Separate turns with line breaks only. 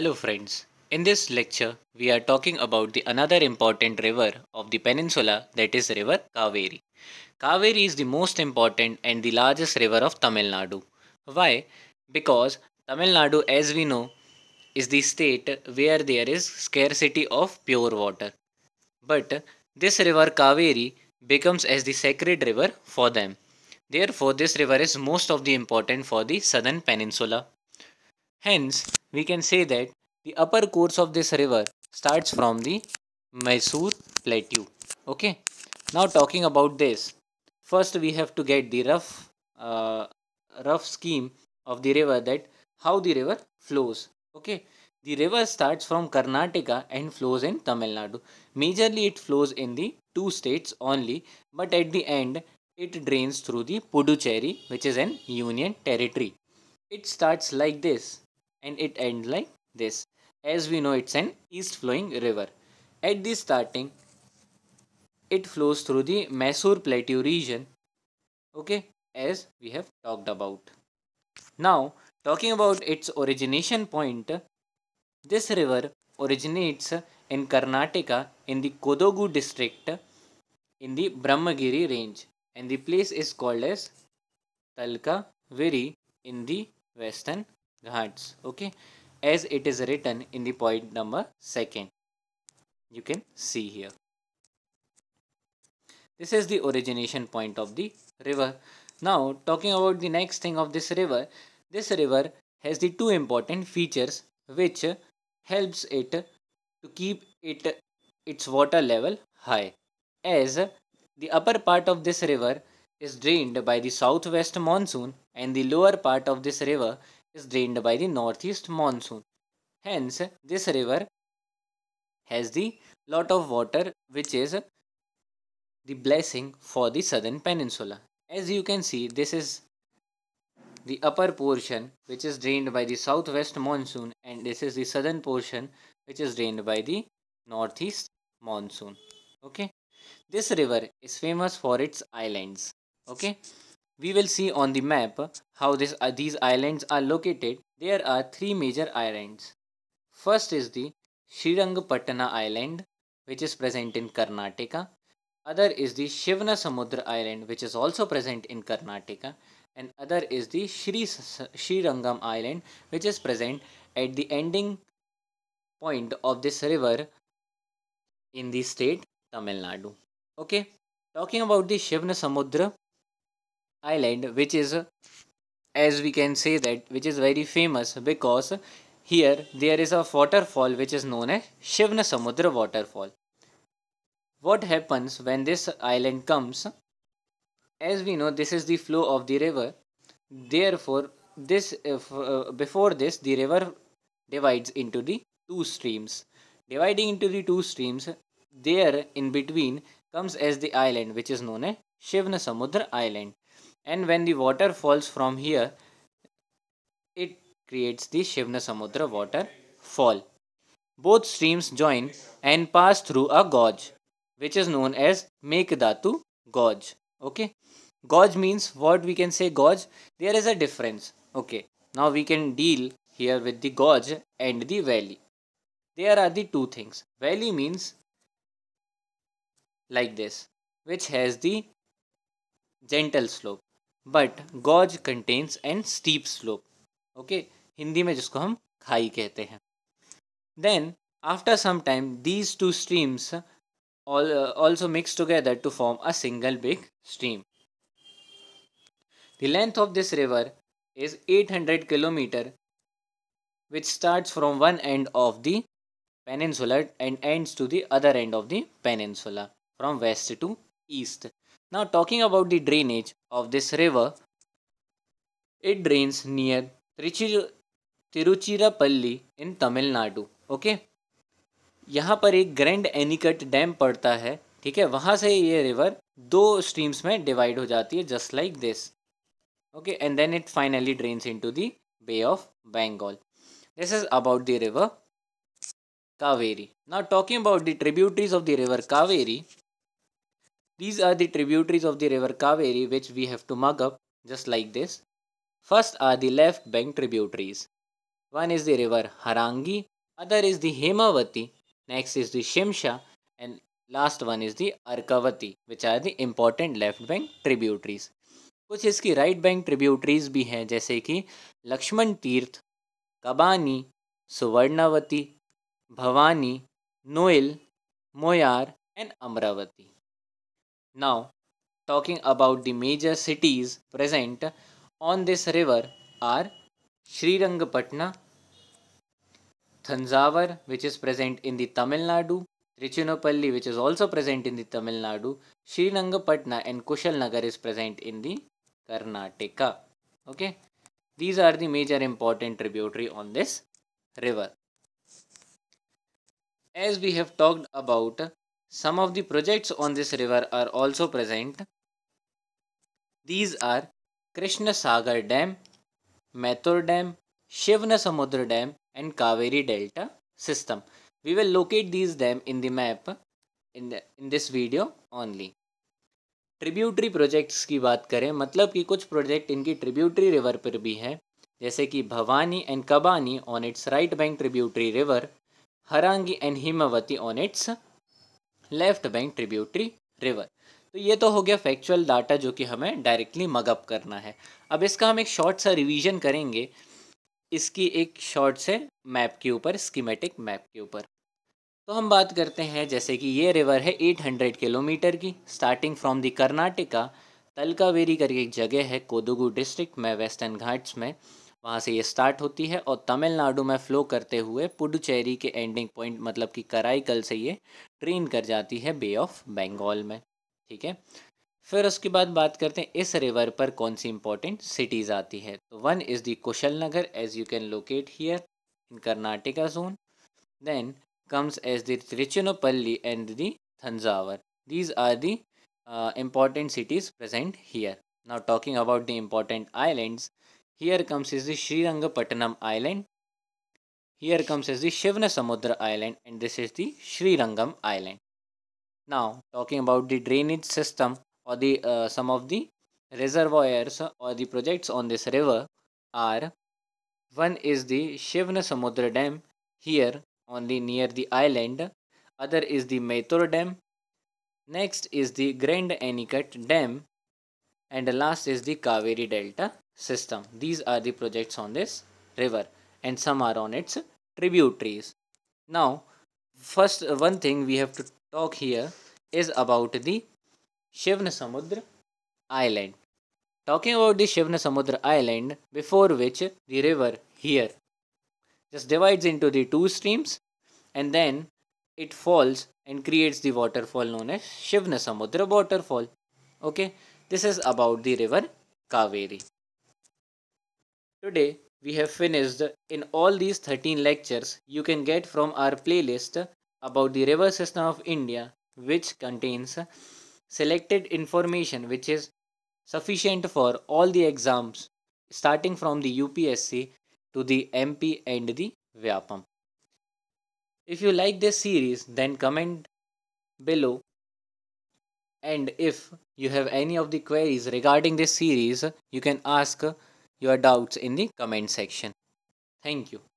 Hello friends, in this lecture we are talking about the another important river of the peninsula that is river Kaveri. Kaveri is the most important and the largest river of Tamil Nadu. Why? Because Tamil Nadu as we know is the state where there is scarcity of pure water. But this river Kaveri becomes as the sacred river for them. Therefore this river is most of the important for the southern peninsula. Hence we can say that the upper course of this river starts from the Mysore plateau. Okay. Now talking about this, first we have to get the rough, uh, rough scheme of the river that how the river flows. Okay. The river starts from Karnataka and flows in Tamil Nadu. Majorly it flows in the two states only, but at the end it drains through the Puducherry which is an union territory. It starts like this and it ends like this. As we know it's an east flowing river. At the starting it flows through the Mysore Plateau region okay as we have talked about. Now talking about its origination point this river originates in Karnataka in the Kodagu district in the Brahmagiri range and the place is called as Talkaveri in the western Ghats. Okay. As it is written in the point number second. You can see here. This is the origination point of the river. Now talking about the next thing of this river. This river has the two important features which helps it to keep it its water level high as the upper part of this river is drained by the southwest monsoon and the lower part of this river is drained by the northeast monsoon. Hence, this river has the lot of water which is the blessing for the southern peninsula. As you can see, this is the upper portion which is drained by the southwest monsoon and this is the southern portion which is drained by the northeast monsoon. Okay. This river is famous for its islands. Okay. We will see on the map how this, uh, these islands are located. There are three major islands. First is the Srirangpatna Island, which is present in Karnataka. Other is the Samudra Island, which is also present in Karnataka. And other is the Shri Srirangam Island, which is present at the ending point of this river in the state Tamil Nadu. Okay, talking about the Samudra island which is as we can say that which is very famous because here there is a waterfall which is known as Shivna Samudra waterfall. What happens when this island comes? As we know this is the flow of the river. Therefore this if, uh, before this the river divides into the two streams. Dividing into the two streams there in between comes as the island which is known as Shivna Samudra island and when the water falls from here it creates the Samudra Water Fall. Both streams join and pass through a gorge which is known as Mekdatu gorge. Okay. Gorge means what we can say gorge. There is a difference. Okay. Now we can deal here with the gorge and the valley. There are the two things. Valley means like this which has the gentle slope but gorge contains and steep slope. Okay, Hindi में जिसको हम खाई कहते हैं then after some time these two streams also mix together to form a single big stream. The length of this river is 800 km which starts from one end of the peninsula and ends to the other end of the peninsula from west to east. Now talking about the drainage of this river, it drains near Tiruchirappalli in Tamil Nadu okay यहाँ पर एक grand anicut dam पड़ता है ठीक है वहाँ से ये रिवर दो स्ट्रीम्स में डिवाइड हो जाती है just like this okay and then it finally drains into the Bay of Bengal this is about the river Kaveri now talking about the tributaries of the river Kaveri These are the tributaries of the river Kaveri which we have to mug up just like this. First are the left bank tributaries. One is the river Harangi, other is the Hemavati, next is the Shimsha and last one is the Arkavati which are the important left bank tributaries. कुछ इसकी right bank tributaries भी हैं जैसे कि Lakshman Tirtha Kabani Suvarnavati Bhavani Noyyal Moyar and Amaravati Now, talking about the major cities present on this river are Srirangapatna, Thanjavur, which is present in the Tamil Nadu, Trichinopalli, which is also present in the Tamil Nadu, Srirangapatna and Kushalnagar is present in the Karnataka. Okay, these are the major important tributary on this river. As we have talked about Some of the projects on this river are also present. These are Krishna Sagar Dam, Mathur Dam, Shivna Samudra Dam and Kaveri Delta system. We will locate these dam in the map in, the, in this video only. Tributary projects की बात करें मतलब कि कुछ project इनकी tributary river पर भी हैं जैसे कि Bhavani and Kabani on its right bank tributary river Harangi and Hemavati on its left bank tributary river तो ये तो हो गया फैक्चुअल डाटा जो कि हमें डायरेक्टली मगअप करना है अब इसका हम एक शॉर्ट सा रिवीजन करेंगे इसकी एक शॉर्ट से मैप के ऊपर स्कीमेटिक मैप के ऊपर तो हम बात करते हैं जैसे कि ये रिवर है 800 किलोमीटर की starting from the Karnataka Talakaveri करके एक जगह है कोदुगु डिस्ट्रिक्ट में वेस्टर्न घाट्स में वहाँ से ये स्टार्ट होती है और तमिलनाडु में फ्लो करते हुए पुडुचेरी के एंडिंग पॉइंट मतलब कि कराईकल से ये ट्रेन कर जाती है बे ऑफ बंगाल में ठीक है फिर उसके बाद बात करते हैं इस रिवर पर कौन सी इंपॉर्टेंट सिटीज़ आती है तो one is the Kushal Nagar as you can locate here in Karnataka zone then comes as the Tiruchirappalli and the Thanjavur these are the important cities present present now talking about the important islands Here comes is the Srirangapatnam island. Here comes is the Samudra island and this is the Srirangam island. Now talking about the drainage system or the uh, some of the reservoirs or the projects on this river are one is the Samudra dam here on the near the island. Other is the Maitor dam. Next is the Grand Anicut dam and last is the Kaveri Delta system. These are the projects on this river and some are on its tributaries. Now, first uh, one thing we have to talk here is about the Shivna Samudra Island. Talking about the Shivna Samudra Island, before which the river here just divides into the two streams and then it falls and creates the waterfall known as Shivna Samudra waterfall. Okay, this is about the river Kaveri. Today, we have finished in all these 13 lectures you can get from our playlist about the river system of India which contains selected information which is sufficient for all the exams starting from the UPSC to the MP and the Vyapam. If you like this series then comment below and if you have any of the queries regarding this series you can ask your doubts in the comment section. Thank you.